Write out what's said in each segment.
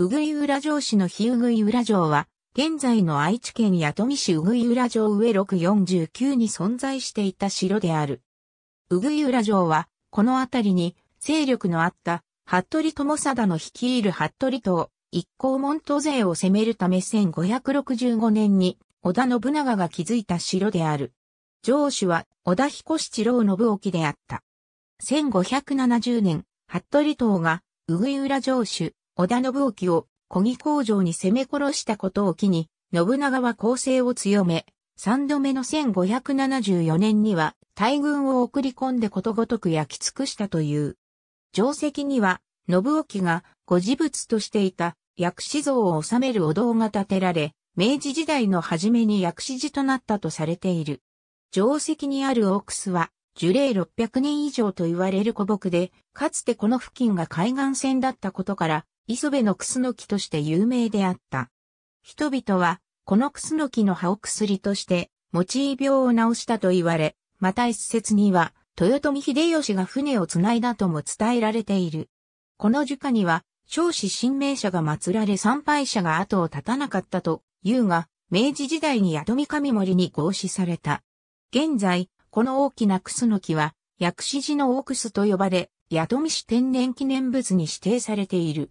うぐい浦城市の日うぐい浦城は、現在の愛知県弥富市うぐい浦城上649に存在していた城である。うぐい浦城は、この辺りに、勢力のあった、服部友貞の率いる服部党、一向門徒勢を攻めるため1565年に、織田信長が築いた城である。城主は、織田彦七郎信沖であった。1570年、服部党が、うぐい浦城主、織田信沖を小木工場に攻め殺したことを機に、信長は攻勢を強め、三度目の1574年には大軍を送り込んでことごとく焼き尽くしたという。定石には、信沖がご事物としていた薬師像を収めるお堂が建てられ、明治時代の初めに薬師寺となったとされている。定石にあるオークスは、樹齢600年以上と言われる古木で、かつてこの付近が海岸線だったことから、磯部のクスノキとして有名であった。人々は、このクスノキの葉を薬として、持ち病を治したと言われ、また一説には、豊臣秀吉が船を繋いだとも伝えられている。この樹下には、少子神明者が祀られ参拝者が後を絶たなかったというが、明治時代に宿見神森に合祀された。現在、この大きなクスノキは、薬師寺の大クスと呼ばれ、宿見市天然記念物に指定されている。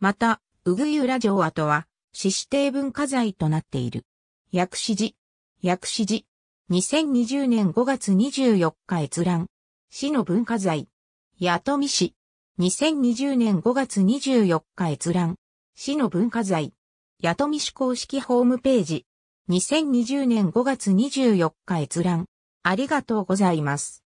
また、ウグイウラ城跡は、市指定文化財となっている。薬師寺。薬師寺。2020年5月24日閲覧。市の文化財。八富市。2020年5月24日閲覧。市の文化財。八富市公式ホームページ。2020年5月24日閲覧。ありがとうございます。